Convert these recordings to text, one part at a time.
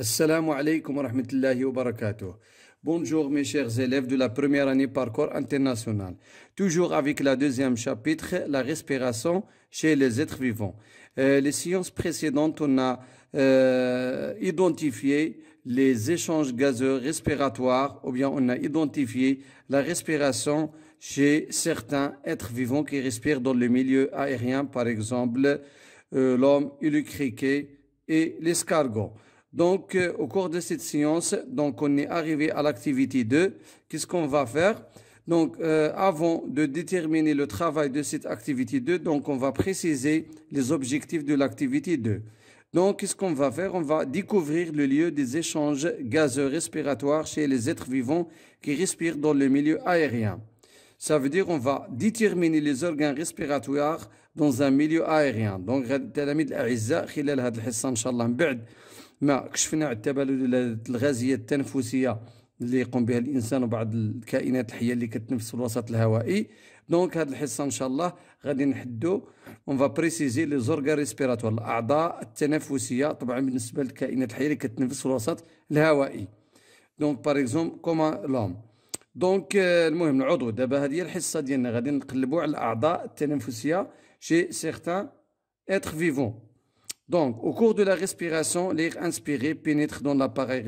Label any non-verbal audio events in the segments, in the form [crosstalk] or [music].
Assalamu alaikum wa Bonjour mes chers élèves de la première année parcours international. Toujours avec la deuxième chapitre, la respiration chez les êtres vivants. Euh, les sciences précédentes, on a euh, identifié les échanges gazeux respiratoires, ou bien on a identifié la respiration chez certains êtres vivants qui respirent dans le milieu aérien, par exemple euh, l'homme, le criquet et l'escargot. Donc, euh, au cours de cette séance, donc on est arrivé à l'activité 2. Qu'est-ce qu'on va faire Donc, euh, avant de déterminer le travail de cette activité 2, donc on va préciser les objectifs de l'activité 2. Donc, qu'est-ce qu'on va faire On va découvrir le lieu des échanges gazeux respiratoires chez les êtres vivants qui respirent dans le milieu aérien. Ça veut dire qu'on va déterminer les organes respiratoires dans un milieu aérien. Donc, ما كشفنا على التبادلات الغازيه التنفسيه اللي يقوم بها الانسان وبعض الكائنات الحيه اللي كتنفس في الوسط الهوائي دونك هذه الحصه ان شاء الله غادي نحدو اون فا بريسيزي لي زورغان ريسبيراتوار الاعضاء التنفسيه طبعا بالنسبه للكائنات الحيه اللي كتنفس في الوسط الهوائي دونك باغ اكزومبل كوما لوم دونك آه، المهم العضو دابا هذه هي الحصه ديالنا غادي نقلبوا على الاعضاء التنفسيه شي سيغتان اتر فيفون Donc, au cours de la respiration, l'air inspiré pénètre dans l'appareil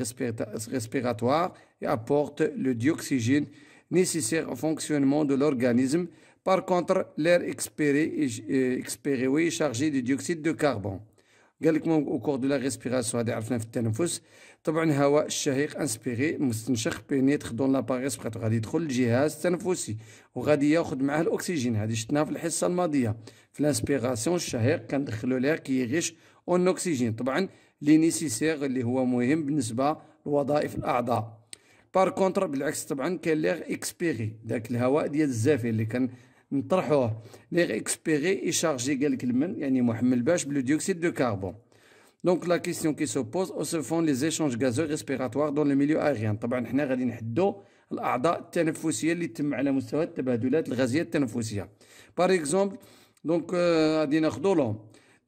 respiratoire et apporte le dioxygène nécessaire au fonctionnement de l'organisme. Par contre, l'air expiré, euh, expiré est chargé de dioxyde de carbone. قال au cours de la respiration هذا عرفنا في التنفس طبعا الهواء الشهيق انسبيري مستنشق بينيتر دون لاباري سبريتور غادي يدخل الجهاز التنفسي وغادي ياخذ معاه الاكسجين هذه شفناها في الحصه الماضيه في الانسبيراسيون الشهيق كندخلو لير كيغيش اوكسجين طبعا لي نيسيسير اللي هو مهم بالنسبة لوظائف الأعضاء بار كونتر بالعكس طبعا كاين ليغ اكسبيري داك الهواء ديال الزافي اللي كان نطرحوه ليغ اكسبيري يشارجي قالك المن يعني محمل باش بلو ديوكسيد دو كاربون دونك لا كيسيون كي سوبوز او سو فون لي زيشونج غازو ريسبيراتوار دون لو ميليو اغيان طبعا حنا غادي نحدو الاعضاء التنفسيه اللي تم على مستوى التبادلات الغازيه التنفسيه بار اكزومبل دونك غادي ناخذو لهم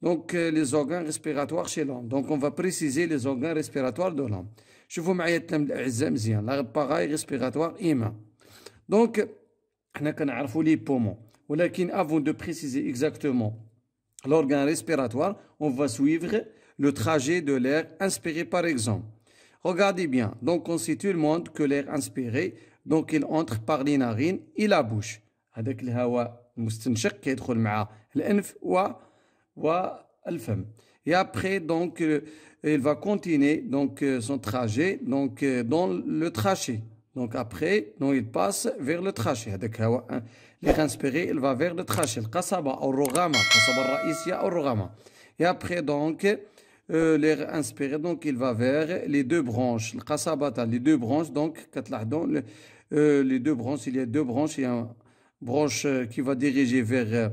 donc euh, les organes respiratoires chez l'homme. Donc on va préciser les organes respiratoires de l'homme. Je vous معي l'appareil respiratoire humain. Donc on a connu les poumons Mais avant de préciser exactement l'organe respiratoire, on va suivre le trajet de l'air inspiré par exemple. Regardez bien. Donc on situe le monde que l'air inspiré donc il entre par les narines et la bouche. Et après, donc, euh, il va continuer donc, euh, son trajet donc, euh, dans le trajet. Donc après, donc, il passe vers le trajet. l'air hein, inspiré il va vers le tracé. القصبة أو raïsia Et après, donc, euh, les inspirés, donc il va vers les deux branches. Le les deux branches, donc, le, les deux branches, il y a deux branches, il y une branche qui va diriger vers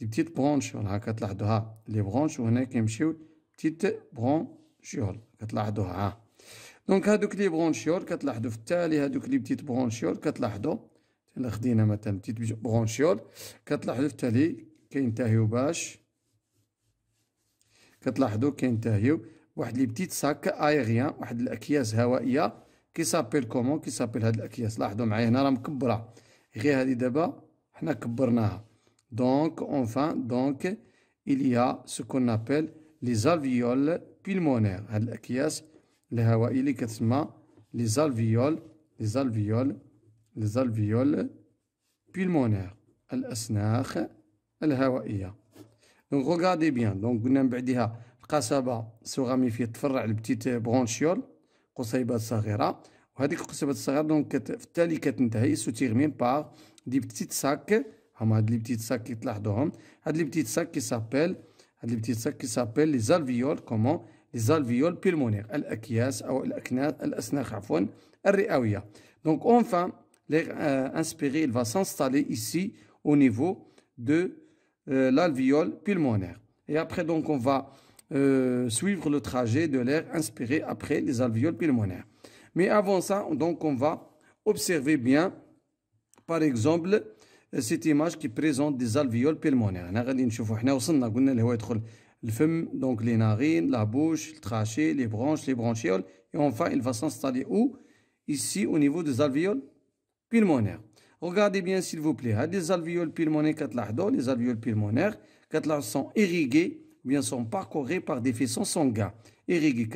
دي بتيت برونشيول ها كتلاحظوها لي برونش وهنا كيمشيو بتيت برونشيول كتلاحظوها ها دونك هادوك لي برونشيول كتلاحظو في التالي هادوك لي بتيت برونشيول كتلاحظو الا خدينا مثلا بتيت برونشيول كتلاحظو في التالي كينتهيو باش كتلاحظو كينتهيو واحد لي بتيت ساك ايغيان واحد الاكياس هوائيه كي سابيل كومون كي سابيل هاد الاكياس لاحظوا معايا هنا راه مكبره غير هادي دابا حنا كبرناها Donc, enfin, donc, il y a ce qu'on appelle les alvéoles pulmonaires. Les alvéoles, les alvéoles, les alvéoles pulmonaires. Donc, regardez bien. Donc, القصبة الصغامي se تفرع par برونشيول قصيبات صغيرة القصيبات الصغيرة دونك في التالي كتنتهي par des petits sacs à des sacs qui s'appelle des petits sacs qui s'appellent les alvéoles comment les alvéoles pulmonaires les ou les les les donc enfin l'air euh, inspiré il va s'installer ici au niveau de euh, l'alvéole pulmonaire et après donc on va euh, suivre le trajet de l'air inspiré après les alvéoles pulmonaires mais avant ça donc on va observer bien par exemple cette image qui présente des alvéoles pulmonaires. Donc, les narines, la bouche, le traché, les branches, les bronchioles, et enfin, il va s'installer où Ici, au niveau des alvéoles pulmonaires. Regardez bien, s'il vous plaît. Hein, les alvéoles pulmonaires, cathérateaux. Les alvéoles pulmonaires, sont irrigués, bien sont parcourus par des vaisseaux sanguins. irriguées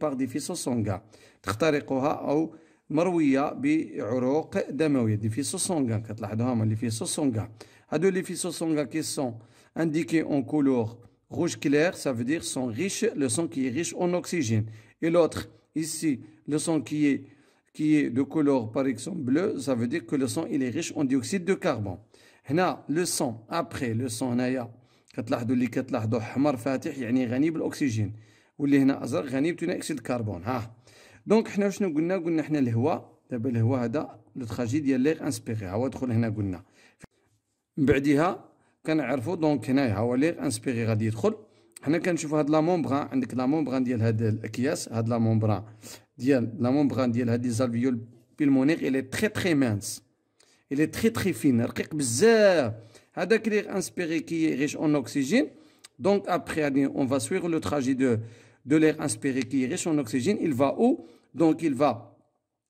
par des vaisseaux sanguins. مرويه بعروق دمويه دي في سوسونغا كتلاحظوا هما اللي في سوسونغا هادو اللي في سوسونغا كي سون انديكي اون كولور روج كلير سا فو دير سون ريش لو سون كي ريش اون اوكسيجين اي لوتر ici le sang qui est qui est de couleur par exemple bleu ça veut dire que le sang il est riche en dioxyde de carbone هنا le sang après le sang هنايا كتلاحظوا اللي كتلاحظوا حمر فاتح يعني غني بالاكسجين واللي هنا ازرق غني بثاني اكسيد الكربون ها دونك حنا شنو قلنا قلنا حنا الهواء دابا الهواء هذا لو تراجي ديال لير انسبيري هو دخل هنا قلنا من بعدها كنعرفوا دونك هنايا هو لير انسبيري غادي يدخل حنا كنشوفوا هاد لا مومبران عندك لا مومبران ديال هاد الاكياس هاد لا مومبران ديال لا مومبران ديال هاد لي زالفيول بيلمونير الي تري تري مانس الي تري تري فين رقيق بزاف هذاك لير انسبيري كي ريش اون اوكسيجين دونك ابخي on اون فا سويغ لو تراجي دو l'air inspiré qui est riche en oxygène il va où Donc il va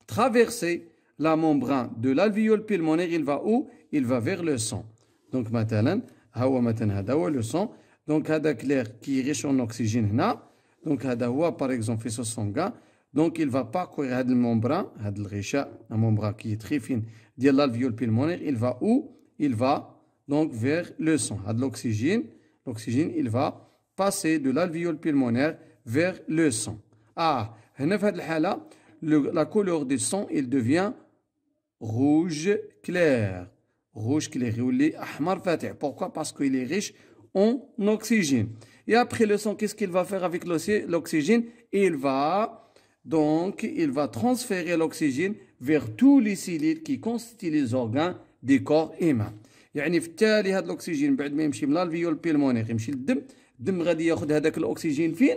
traverser la membrane de l'alvéole pulmonaire, il va où Il va vers le sang. Donc matalan, hawa matan le sang. Donc hada l'air qui est riche en oxygène là. Donc hadawa par exemple faisceau sanguin. Donc il va parcourir cette membrane, cette la membrane qui est très fine de l'alvéole pulmonaire, il va où Il va donc vers le sang, de l'oxygène. L'oxygène, il va passer de l'alvéole pulmonaire vers le sang. Ah, هنا في هذه الحالة la couleur du sang il devient rouge clair rouge clair يولي أحمر فاتح pourquoi parce qu'il est riche en oxygène et après le sang qu'est-ce qu'il va faire avec l'oxygène il va donc il va transférer l'oxygène vers tous les cellules qui constituent les organes du corps humains يعني في التالي هذا الاكسجين بعد ما يمشي من الفيول بيلمونير يمشي للدم الدم غادي ياخذ هذاك الاكسجين فين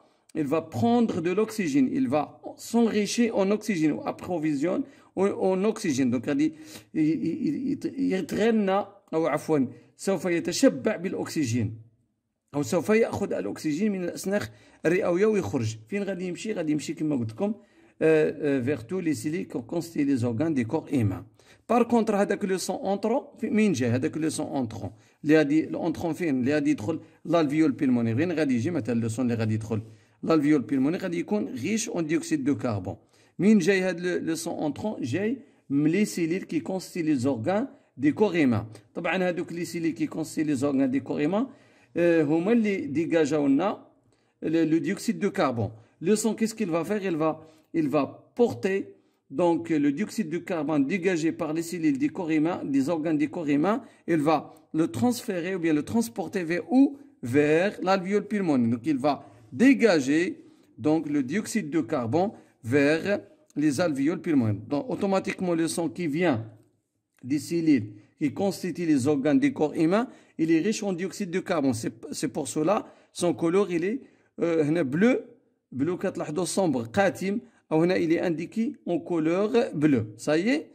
il va prendre de l'oxygène, il va s'enrichir en oxygène, ou approvisionne en, oxygène. Donc, il dit, il, il, il, il traîne, ou à l'oxygène. l'oxygène, il il vers tous les les organes des corps Par contre, le sang entrant, il a le entrant. Il dit, l'entrant fin, il il le sang, il va l'alvéole pulmonaire est être riche en dioxyde de carbone Mais جاي هاد le les cellules جاي constituent qui organes les كونستي les زورغان دي كور هيمان طبعا هادوك Les سيليل qui constituent les les هما euh, le dioxyde de carbone. Le sang, qu'est-ce qu'il va faire il va, il va porter donc le dioxyde de carbone dégagé par les cellules des corps des organes des corps il va le transférer ou bien le transporter vers où Vers l'alvéole pulmonaire. Donc il va dégager donc le dioxyde de carbone vers les alvéoles pulmonaires. Donc automatiquement le sang qui vient des cellules qui constituent les organes du corps humain, il est riche en dioxyde de carbone. C'est pour cela son couleur il est euh, bleu, bleu sombre, qatim, il est indiqué en couleur bleue. Ça y est,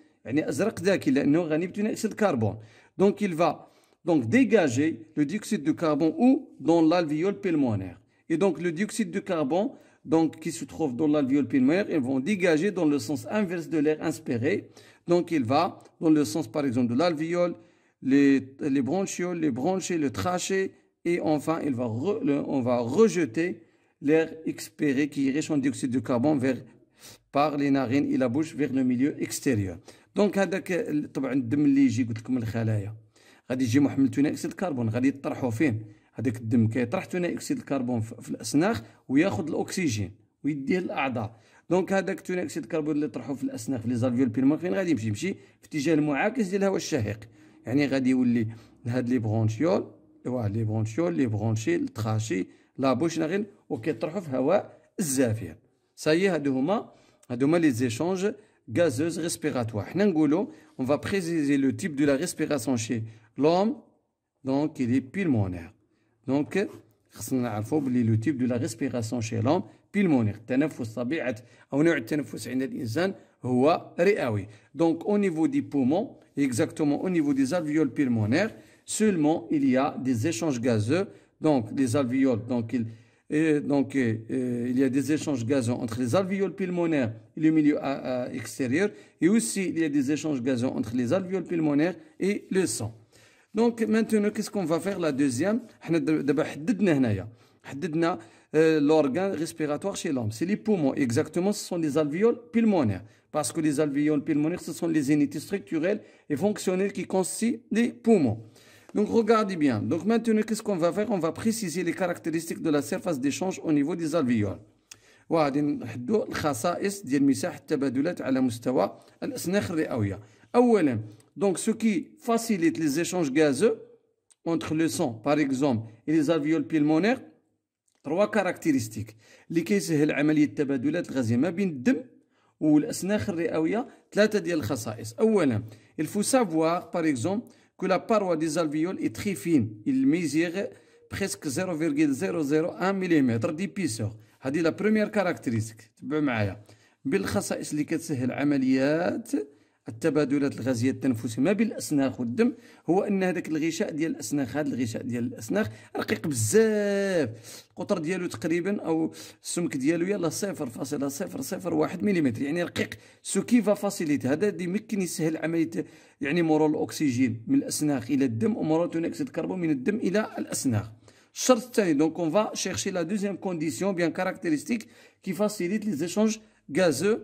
carbone. Donc il va donc dégager le dioxyde de carbone ou dans l'alvéole pulmonaire. Et donc le dioxyde de carbone donc, qui se trouve dans l'alvéole pulmonaire, ils vont dégager dans le sens inverse de l'air inspiré. Donc il va dans le sens par exemple de l'alvéole, les, les bronchioles, les bronchées, le trachée, et enfin il va on va rejeter l'air expiré qui est riche en dioxyde de carbone vers, par les narines et la bouche vers le milieu extérieur. Donc هذاك طبعا الدم اللي يجي قلت لكم الخلايا غادي carbone. هذاك الدم كيطرح ثنائي اكسيد الكربون في الاسناخ وياخذ الاكسجين ويديه للاعضاء دونك هذاك ثنائي اكسيد الكربون اللي طرحوه في الاسناخ في لي زالفيول بيلمون فين غادي يمشي يمشي في اتجاه المعاكس ديال الهواء الشهيق يعني غادي يولي لهاد لي برونشيول ايوا لي برونشيول لي برونشي التراشي لا بوشنغين وكيطرحوا في هواء الزافيه سي هادو هما هادو هما لي زيشونج غازوز ريسبيراتوار حنا نقولوا اون va لو تيب دو لا la شي chez دونك donc il Donc, le type de respiration chez l'homme la pulmonaire Donc au niveau des poumons exactement au niveau des alvéoles pulmonaires seulement il y a des échanges gazeux donc les alvéoles euh, il y a des échanges gazeux entre les alvéoles pulmonaires et le milieu euh, euh, extérieur. Et aussi, il y a des échanges gazeux entre les alvéoles pulmonaires et le sang. دونك مانتونو quest qu'on va لا دوزيام حنا دابا حددنا هنايا حددنا l'organe respiratoire chez l'homme. C'est les poumons. Exactement, ce sont les alvéoles pulmonaires. Parce que les alvéoles pulmonaires, ce sont les unités structurelles et fonctionnelles qui constituent les poumons. Donc, regardez bien. Donc, maintenant, qu'est-ce qu'on va faire On va préciser les caractéristiques de la surface d'échange au niveau des alvéoles. Donc, ce qui facilite les échanges gazeux entre le sang, par exemple, et les alvéoles pulmonaires, trois caractéristiques. اللي كيسهل عملية تبادلات bin ما بين الدم والأسناخ الرئوية ثلاثة ديال الخصائص. أولا, il faut savoir, par exemple, que la paroi des alvéoles est très fine. Il mesure presque 0,001 mm d'épaisseur. C'est la première caractéristique. تبعوا معايا. بالخصائص اللي كتسهل عمليات التبادلات الغازيه التنفسيه ما بين الاسناخ والدم هو ان هذاك الغشاء ديال الاسناخ هذا الغشاء ديال الاسناخ رقيق بزاف القطر ديالو تقريبا او السمك ديالو يلا 0.001 ملم يعني رقيق سو كيفا فاسيليت هذا يمكن يسهل عمليه يعني مرور الاكسجين من الاسناخ الى الدم ومرور ثاني اكسيد الكربون من الدم الى الاسناخ الشرط الثاني دونك اون فا شيرشي لا دوزيام كونديسيون بيان كاركتيريستيك كي فاسيليت لي زيشونج غازو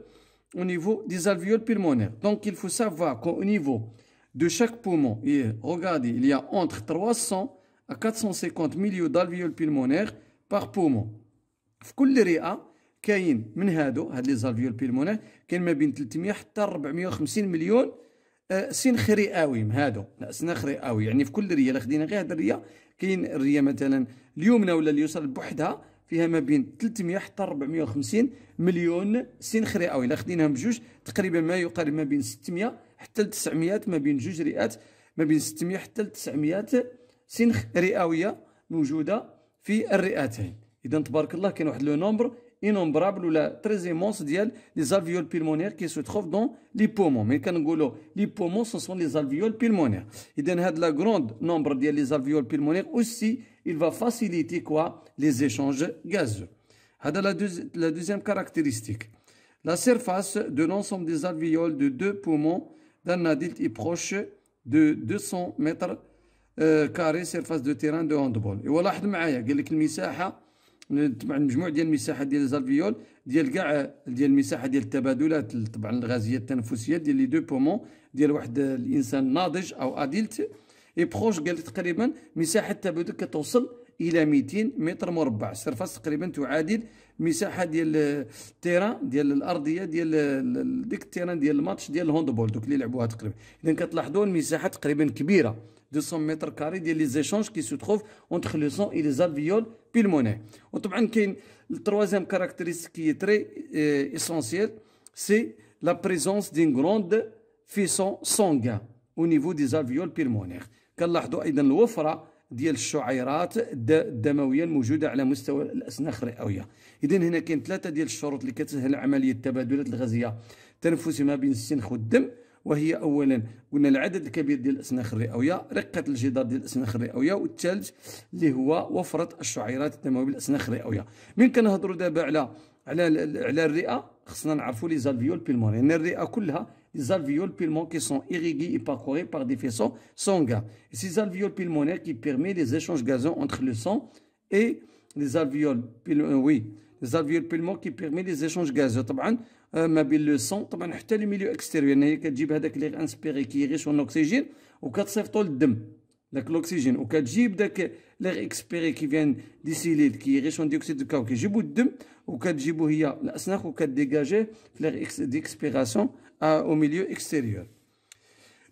au niveau des alvéoles pulmonaires. Donc il faut savoir qu'au niveau de chaque poumon, et regardez, il y a entre 300 à 450 millions d'alvéoles pulmonaires par poumon. في كل رئه كاين من هادو هاد لي زالفيول بيلمونير كاين ما بين 300 حتى 450 مليون سنخري رئاوي هادو سنخري اوي يعني في كل ريه لا خدينا غير هاد الريه كاين الريه مثلا اليمنى ولا اليسرى بوحدها فيها ما بين 300 حتى 450 مليون سنخري او الا خديناهم بجوج تقريبا ما يقارب ما بين 600 حتى 900 ما بين جوج رئات ما بين 600 حتى 900 سنخ رئاويه موجوده في الرئتين اذا تبارك الله كاين واحد لو نومبر انومبرابل ولا تريز ايمونس ديال لي زالفيول بيلمونير كي تخوف دون لي بومون مي كنقولوا لي بومون سون لي زالفيول بيلمونير اذا هاد لا كروند نومبر ديال لي زالفيول بيلمونير اوسي il va faciliter quoi Les échanges gazeux. La, la deuxième caractéristique. La surface de l'ensemble des alvéoles de deux poumons d'un adulte est proche de 200 mètres euh, carrés surface de terrain de handball. Et voilà, قال لك المساحة طبعا المجموع ديال المساحه ديال الزالفيول ديال كاع ديال المساحه ديال التبادلات طبعا الغازيه التنفسيه ديال لي دو بومون ديال واحد الانسان ناضج او اديلت يبخوش قال تقريبا مساحه تبادل كتوصل الى 200 متر مربع السرفاس تقريبا تعادل مساحه ديال التيران ديال الارضيه ديال ديك التيران ديال الماتش ديال الهوندبول دوك اللي لعبوها تقريبا اذا كتلاحظوا المساحه تقريبا كبيره 200 متر كاري ديال لي زيشونج كي سو تروف اونتر لو سون اي لي زالفيول بيلمونير وطبعا كاين التروازيام كاركتيرستيك كي تري اسونسييل آه، سي لا بريزونس دين غروند فيسون سونغا او نيفو دي زالفيول بيلمونير كنلاحظوا ايضا الوفره ديال الشعيرات الدمويه الموجوده على مستوى الاسناخ الرئويه اذا هنا كاين ثلاثه ديال الشروط اللي كتسهل عمليه التبادلات الغازيه التنفسي ما بين السنخ والدم وهي اولا قلنا العدد الكبير ديال الاسناخ الرئويه رقه الجدار ديال الاسناخ الرئويه والثالث اللي هو وفره الشعيرات الدمويه بالاسناخ الرئويه من كنهضروا دابا على على على الرئه خصنا نعرفوا لي زالفيول بيلموني يعني الرئه كلها les alvéoles pulmonaires qui sont irriguées et parcourues par des faisceaux sanguins. Et ces alvéoles pulmonaires qui permettent les échanges gazeux entre le sang et les alvéoles pulmonaires, euh, oui, les alvéoles pulmonaires qui permettent les échanges gazeux. ما بين لو سون طبعا حتى لي ميليو اكستيريور هي كتجيب هذاك اللي انسبيري كيغيش اون اوكسجين وكتصيفطو للدم داك الاكسجين وكتجيب داك ليغ اكسبيري كي فيان دي سيليد كي dioxyde اون ديوكسيد دو كاو كيجيبو الدم وكتجيبو هي الاسناخ وكديجاجيه في ليغ اكس او ميليو اكستيريور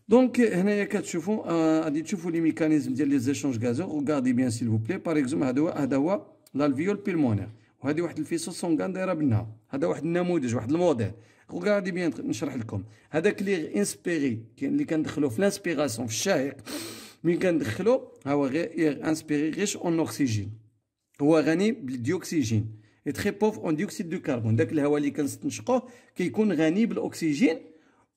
دونك هنايا كتشوفوا آه، غادي تشوفوا لي ميكانيزم ديال لي زيشونج غازو غادي بيان سيل بلي باغ اكزومبل هذا هو هذا هو لالفيول بيلمونير وهذه واحد الفيسو سونغان دايره بنا هذا واحد النموذج واحد الموديل غادي بيان نشرح لكم هذاك لي انسبيري اللي كندخلو في لانسبيراسيون في الشهيق مين كندخلو ها هو غير انسبيري ريش اون اوكسجين هو غني بالديوكسيجين تري بوف اون ديوكسيد دو كربون داك الهواء اللي كنستنشقوه كيكون غني بالاكسجين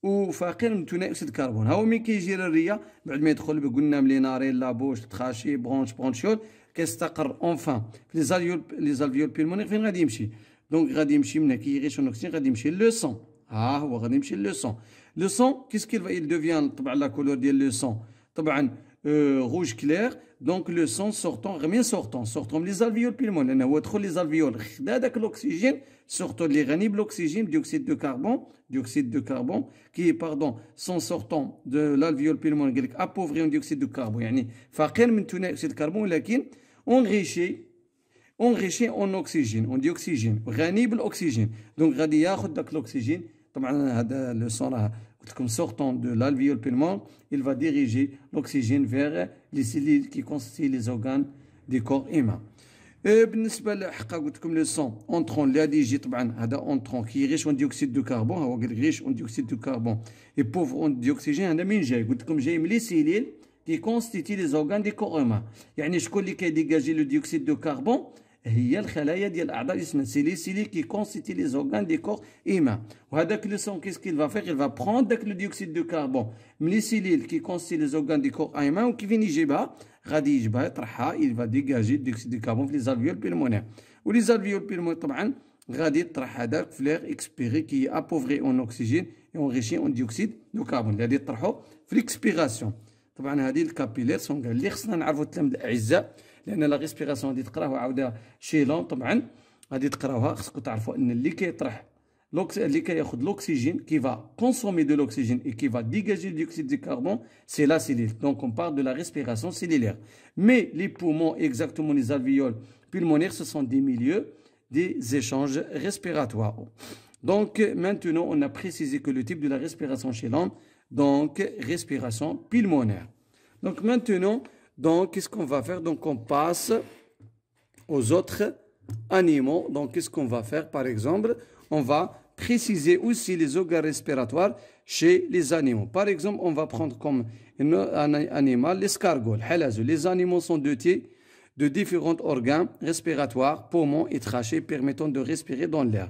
وفقير من ثنائي اكسيد الكربون هو مين كيجي للريه بعد ما يدخل بقلنا لا لابوش تخاشي برونش برونشيول كيستقر اونفان في لي زاليول لي زالفيول بيلمونير فين غادي يمشي دونك غادي يمشي من هنا كيغيش اون غادي يمشي لو سون ها هو غادي يمشي لو سون لو سون كيسكيل il دوفيان طبعا لا كولور ديال لو سون طبعا روج كلير Donc, le sang sortant, remis sortant, sortant les alvéoles pulmonaires. Vous trop les alvéoles, c'est l'oxygène, sortant les ranibles d'oxygène, dioxyde de carbone, dioxyde de carbone, qui est, pardon, sang sortant de l'alvéole pulmonaire, appauvri en dioxyde de carbone. Il faut de carbone, mais enrichi en oxygène, en dioxygène, ranibles oxygène Donc, il y a l'oxygène, le sang sortant de l'alvéole pulmonaire, il va diriger l'oxygène vers. Les cellules qui constituent les organes des corps humains. Et par rapport à ce que vous le sang entrant, l'ADG, c'est l'entrant qui est riche en dioxyde de carbone. Il riche en dioxyde de carbone. Et pauvre en dioxygène, il n'y a pas un. Vous dites les cellules qui constituent les organes des corps humains. Je suis dire que ce qui le dioxyde de carbone, هي الخلايا ديال الاعضاء جسم سيلي سيلي كي كونستيتي لي زورغان دي كور ايمان وهذاك لو سون كيس كيل فافير يل il داك لو ديوكسيد دو كربون من لي سيليل كي كونستيتي لي زورغان دي كور ايمان وكيفين يجيبها غادي يجيبها يطرحها يل va dégager ديوكسيد دو كربون في لي زالفيول بيلمونير ولي زالفيول بيلمونير طبعا غادي يطرح هذاك فلير اكسبيري كي ابوفري اون اوكسجين ريشي اون ديوكسيد دو كربون غادي يطرحو في ليكسبيراسيون طبعا هذه الكابيلير سون كاع اللي خصنا نعرفو التلامذة الاعزاء La respiration, l'oxygène qui va consommer de l'oxygène et qui va dégager du dioxyde de carbone, c'est la cellule. Donc on parle de la respiration cellulaire. Mais les poumons, exactement les alvéoles pulmonaires, ce sont des milieux des échanges respiratoires. Donc maintenant, on a précisé que le type de la respiration chez l'homme, donc respiration pulmonaire. Donc maintenant, donc, qu'est-ce qu'on va faire Donc, on passe aux autres animaux. Donc, qu'est-ce qu'on va faire Par exemple, on va préciser aussi les organes respiratoires chez les animaux. Par exemple, on va prendre comme un, animal l'escargot, Les animaux sont dotés de différents organes respiratoires, poumons et trachées permettant de respirer dans l'air.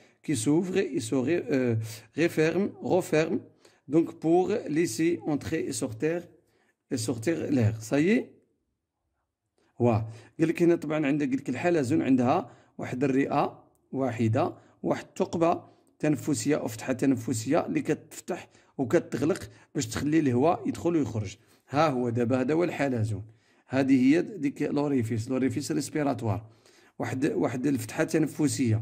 qui s'ouvre et se ré, euh, referme, referme, donc pour laisser entrer et sortir, et sortir l'air. Ça y est واه قال لك هنا طبعا عندك قال لك الحلزون عندها واحد الرئه واحده واحد الثقبه تنفسيه او فتحه تنفسيه اللي كتفتح وكتغلق باش تخلي الهواء يدخل ويخرج ها هو دابا هذا هو الحلزون هذه هي ديك لوريفيس لوريفيس ريسبيراتوار واحد واحد الفتحه تنفسيه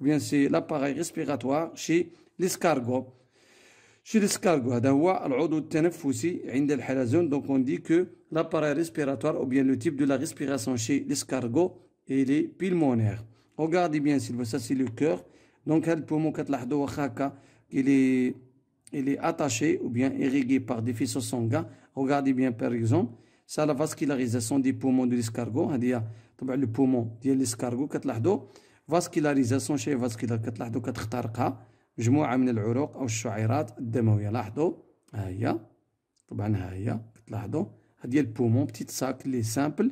bien c'est l'appareil respiratoire chez l'escargot. Chez l'escargot, donc on dit que l'appareil respiratoire ou bien le type de la respiration chez l'escargot est les pulmonaires. Regardez bien, ça c'est le cœur. Donc, le poumon, il est, il est attaché ou bien irrigué par des faisceaux sanguins. Regardez bien, par exemple, ça la vascularisation des poumons de l'escargot. Le poumon de l'escargot, Vascularisation, شي les كتلاحظوا كتخترقها مجموعه من العروق او الشعيرات الدمويه لاحظوا ها هي طبعا ها هي كتلاحظوا هادي البومون بتيت ساك لي simple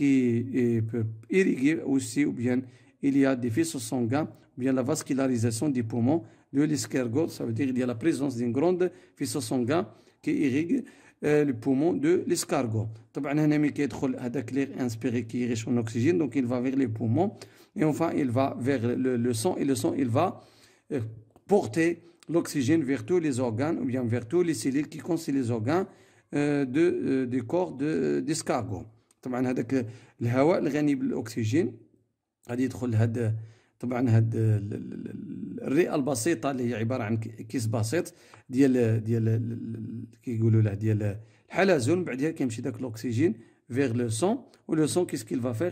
qui e, peut irriguer aussi, ou bien il y a des vaisseaux sanguins, ou bien la vascularisation des poumons de l'escargot, ça veut dire qu'il y a la présence d'une grande vaisseau sanguine qui irrigue euh, le poumon de l'escargot. طبعا il y a un l'air inspiré qui est riche en oxygène donc il va vers les poumons et enfin, il va vers le, sang et le sang, il va euh, porter l'oxygène vers tous les organes ou bien vers tous les cellules qui constituent les organes euh, de, euh, du corps euh, d'escargot. طبعا هذاك الهواء الغني بالاكسجين طبعا الرئه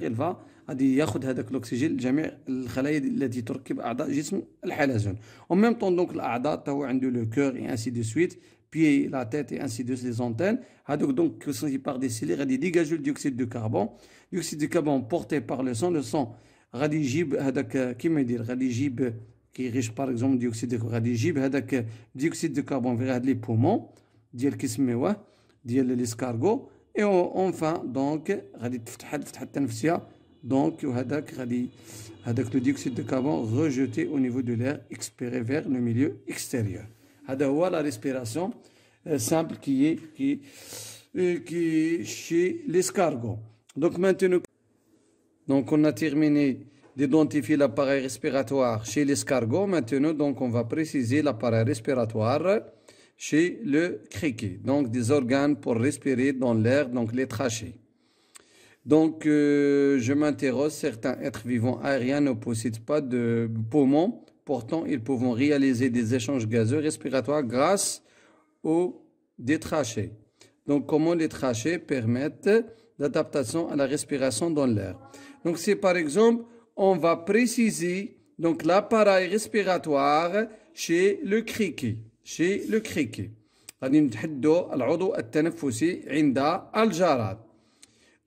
il va غادي ياخذ هذاك الاكسجين لجميع الخلايا de En pieds, la tête et ainsi de suite, les antennes. a donc, qui par des le dioxyde de carbone. Dioxyde de carbone porté par le sang. Le sang, qui qui est riche par exemple dioxyde de dioxyde de carbone poumons, qui Et enfin, donc, le dioxyde de carbone rejeté au niveau de l'air expiré vers le milieu extérieur. Hadawa, la respiration euh, simple qui est, qui, euh, qui chez l'escargot. Donc, maintenant, donc on a terminé d'identifier l'appareil respiratoire chez l'escargot. Maintenant, donc, on va préciser l'appareil respiratoire chez le criquet. Donc, des organes pour respirer dans l'air, donc les trachées. Donc, euh, je m'interroge, certains êtres vivants aériens ne possèdent pas de poumons, pourtant ils peuvent réaliser des échanges gazeux respiratoires grâce aux détrachés. Donc, comment les trachées permettent l'adaptation à la respiration dans l'air. Donc, c'est par exemple, on va préciser donc l'appareil respiratoire chez le criquet, chez le criquet. عند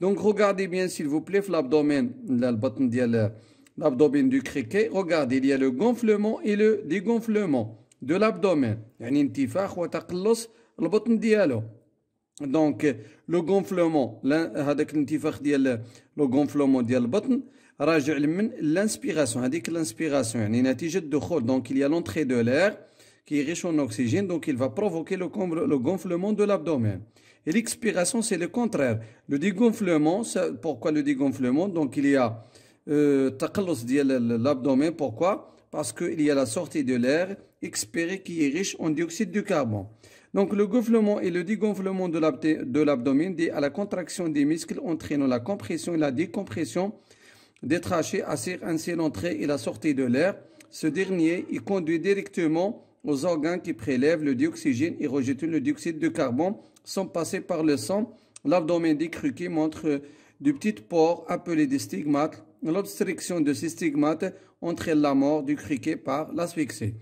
donc regardez bien s'il vous plaît l'abdomen, l'abdomen du criquet. Regardez, il y a le gonflement et le dégonflement de l'abdomen. Donc le gonflement, le gonflement de l'abdomen, il l'inspiration hadik l'inspiration donc il y a l'entrée de l'air qui est riche en oxygène donc il va provoquer le gonflement de l'abdomen et l'expiration, c'est le contraire. Le dégonflement, pourquoi le dégonflement Donc il y a euh, l'abdomen, pourquoi Parce qu'il y a la sortie de l'air expiré qui est riche en dioxyde de carbone. Donc le gonflement et le dégonflement de l'abdomen dit à la contraction des muscles entraînant la compression et la décompression des trachées, assure ainsi l'entrée et la sortie de l'air. Ce dernier y conduit directement aux organes qui prélèvent le dioxygène et rejettent le dioxyde de carbone sont passés par le sang. L'abdomen du décruqué montre de petites pores appelés des stigmates. L'obstruction de ces stigmates entraîne la mort du criquet par l'asphyxie.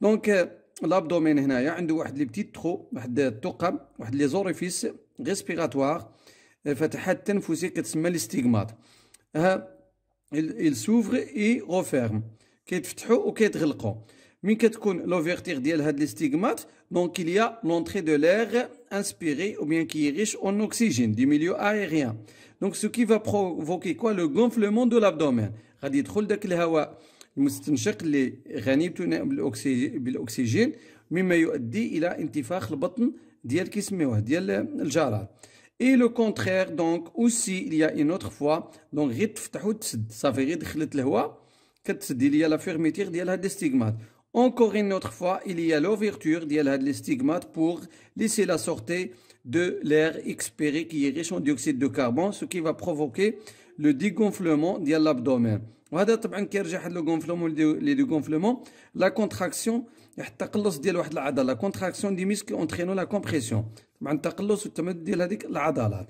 Donc, euh, l'abdomen, il y a des petits trous, des orifices respiratoires. فتحات euh, تنفسي euh, et referme, ستيغمات ها السوفر اي que كيتفتحوا وكيتغلقوا من كتكون لوفيرتير ديال les stigmates, donc il y a l'entrée de l'air inspiré ou bien qui est riche en oxygène du milieu aérien. Donc ce qui va provoquer quoi Le gonflement de l'abdomen. غادي يدخل داك الهواء المستنشق اللي غني بالاكسجين مما يؤدي الى انتفاخ البطن ديال كيسميوه de الجراد Et le contraire, donc, aussi, il y a une autre fois, donc, ça fait que la fermeture des stigmates. Encore une autre fois, il y a l'ouverture les stigmates pour laisser la sortie de l'air expiré qui est riche en dioxyde de carbone, ce qui va provoquer le dégonflement de l'abdomen. وهذا طبعا كيرجع لو غونفلومون لي دو غونفلومون لا كونتراكسيون التقلص ديال واحد العضله لا كونتراكسيون دي ميسك اونترينو لا كومبريسيون طبعا التقلص والتمدد ديال هذيك العضلات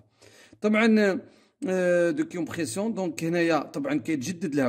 طبعا دو كومبريسيون دونك هنايا طبعا كيتجدد لها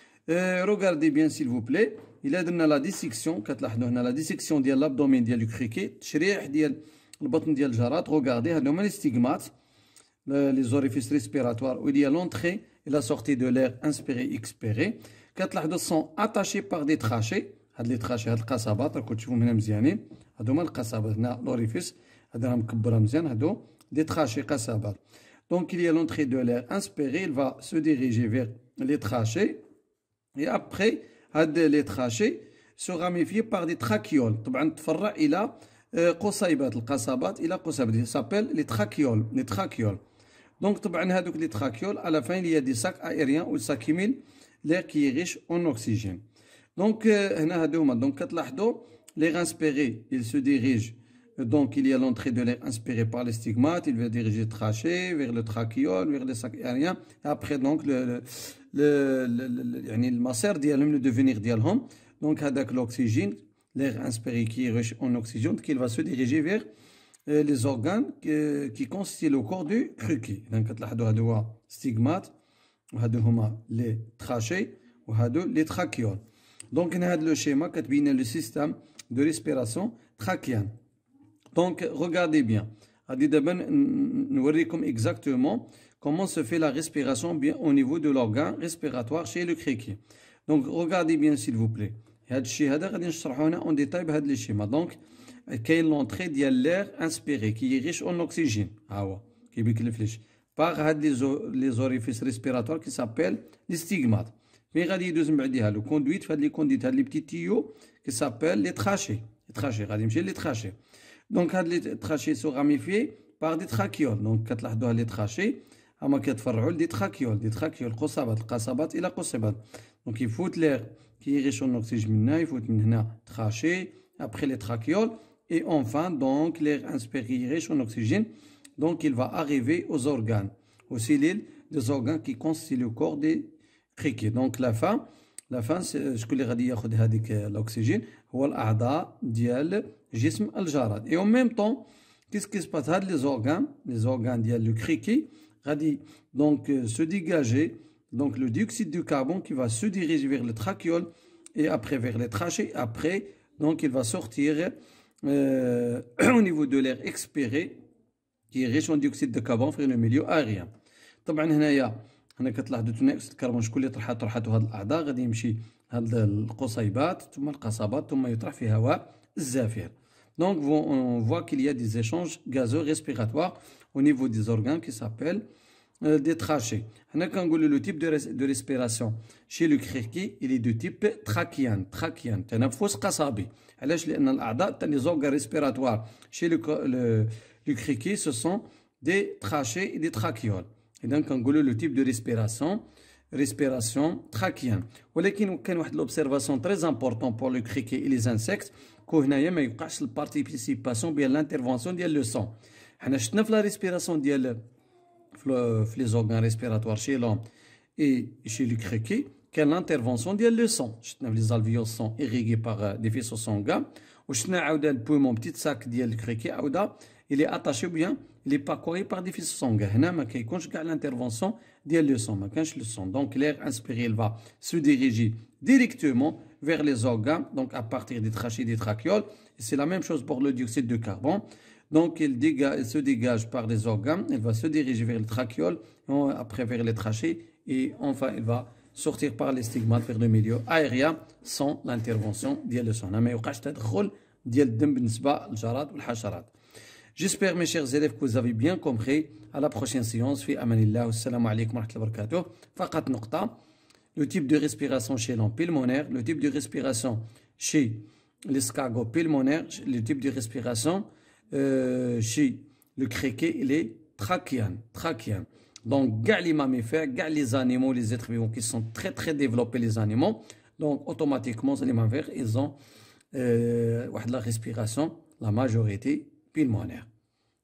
Euh, regardez bien s'il vous plaît. Il a donné la dissection. La dissection de l'abdomen du criquet. Le bâton de l'jarat. Regardez. Les stigmates. Les orifices respiratoires. Où il y a l'entrée et la sortie de l'air inspiré, expiré. كتلاحظوا sont attachés par des trachées, هاد trachées, trachées, trachées, les trachées. vous هنا les هادو هما هنا il y a l'entrée de l'air inspiré il va se diriger vers les trachées اي après هاد لي تراشي سو غاميفي بار دي تراكيول طبعا تفرع الى آه، قصيبات القصبات الى قصيبات سابيل لي تراكيول لي تراكيول دونك طبعا هادوك لي تراكيول على فين لي دي ساك ايريان او ساكيميل لي كي ريش اون اوكسيجين دونك هنا هادو هما دونك كتلاحظوا لي غانسبيري يل سو ديريج Donc, il y a l'entrée de l'air inspiré par les stigmates, il va diriger le trachée vers le trachéole, vers les sacs aériens. Après, donc, le, le, le, le, masser, le devenir d'Yalhom. Donc, avec l'oxygène, l'air inspiré qui est riche en oxygène, qu'il va se diriger vers euh, les organes euh, qui constituent le corps du kruki. Donc, il stigmates, les trachées, les trachéoles. Donc, on a le schéma, qui le système de respiration trachéenne. Donc, regardez bien. Nous exactement comment se fait la respiration bien au niveau de l'organe respiratoire chez le criquet. Donc, regardez bien, s'il vous plaît. En détail, schéma. Donc, quelle l'entrée de l'air inspiré ah, qui est riche en oxygène par les orifices respiratoires qui s'appellent les stigmates. Mais le le les conduites, les petits tuyaux qui s'appellent les trachées. Les trachées, les trachées donc هاد لي trachées راميفيي des دي تراكيول دونك كتلاحظوا هاد لي les trachées, كيتفرعوا لدي تراكيول دي تراكيول قصبات القصبات الى قصبات دونك يفوت ليغ des oxygène il يفوت من هنا trachées après les تراكيول et enfin donc l'air inspiré riche en oxygène donc il va arriver aux organes aux cellules des organes qui constituent le corps des criquets donc la fin la fin, c'est غادي ياخذ هذيك الاكسجين هو الاعضاء ديال جسم الجراد même temps qu'est-ce qui se passe هاد les organes, les organes ديال le غادي euh, dégager. donc le dioxyde de carbone qui va se diriger vers le tracheol et après vers les trachées. Après, il va sortir euh, [clears throat] au niveau de l'air expiré qui est riche en dioxyde de carbone vers le milieu aérien. طبعا donc, on voit qu'il y a des échanges gazeux respiratoires au niveau des organes qui s'appellent euh, des trachées. Le type de, respiration chez le criquet, il est de type trachéen. les organes respiratoires chez le, ce sont des trachées et des trachéoles. Et donc, on goulot le type de respiration, respiration traquienne. Voilà qui une l'observation très importante pour le criquet et les insectes. Qu'on a eu mais une partie participation bien l'intervention de le sang. On a dans la respiration de les organes respiratoires chez l'homme et chez le criquet, a l'intervention de le sang. Chuté les alvéoles sont irriguées par euh, des vaisseaux sanguins. Ou chuté aouda le poumon petit sac de le criquet aouda il est attaché bien il est parcouru par hein, des fils sanguins. Là, l'intervention ديال le sang, le sang. Donc l'air inspiré, il va se diriger directement vers les organes, donc à partir des trachées, des trachéoles. C'est la même chose pour le dioxyde de carbone. Donc il, se dégage par les organes, il va se diriger vers les trachéoles, après vers les trachées, et enfin il va sortir par les stigmates vers le milieu aérien sans l'intervention ديال le sang. ما يوقعش تدخل ديال الدم J'espère, mes chers élèves, que vous avez bien compris. À la prochaine séance. Fi Le type de respiration chez l'homme pulmonaire, le type de respiration chez l'escargot pulmonaire, le type de respiration euh, chez le criquet il est trachéens. Donc, gars les mammifères, les animaux, les êtres vivants qui sont très très développés, les animaux. Donc, automatiquement, les mammifères, ils ont euh, la respiration, la majorité pulmonaire.